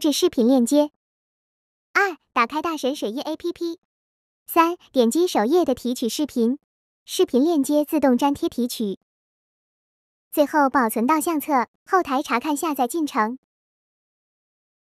置视频链接。二、打开大神水印 APP。三、点击首页的提取视频，视频链接自动粘贴提取，最后保存到相册。后台查看下载进程。